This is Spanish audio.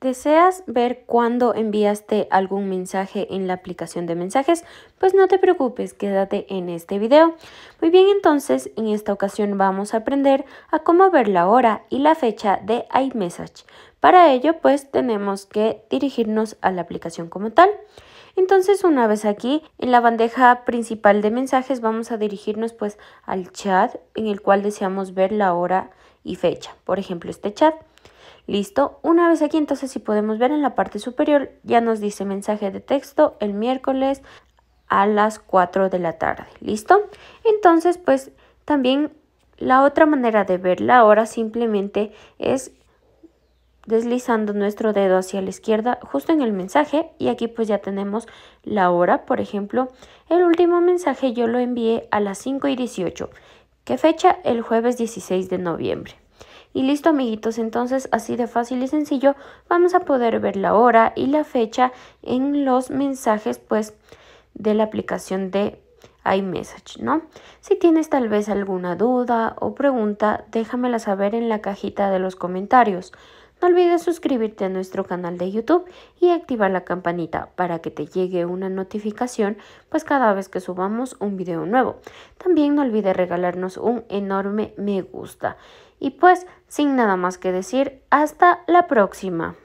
¿Deseas ver cuándo enviaste algún mensaje en la aplicación de mensajes? Pues no te preocupes, quédate en este video. Muy bien, entonces en esta ocasión vamos a aprender a cómo ver la hora y la fecha de iMessage. Para ello, pues tenemos que dirigirnos a la aplicación como tal. Entonces, una vez aquí, en la bandeja principal de mensajes vamos a dirigirnos pues al chat en el cual deseamos ver la hora y fecha. Por ejemplo, este chat. Listo, una vez aquí entonces si podemos ver en la parte superior ya nos dice mensaje de texto el miércoles a las 4 de la tarde, ¿listo? Entonces pues también la otra manera de ver la hora simplemente es deslizando nuestro dedo hacia la izquierda justo en el mensaje y aquí pues ya tenemos la hora, por ejemplo, el último mensaje yo lo envié a las 5 y 18. que fecha? El jueves 16 de noviembre. Y listo amiguitos, entonces así de fácil y sencillo vamos a poder ver la hora y la fecha en los mensajes pues de la aplicación de iMessage, ¿no? Si tienes tal vez alguna duda o pregunta, déjamela saber en la cajita de los comentarios. No olvides suscribirte a nuestro canal de YouTube y activar la campanita para que te llegue una notificación pues cada vez que subamos un video nuevo. También no olvides regalarnos un enorme me gusta. Y pues, sin nada más que decir, hasta la próxima.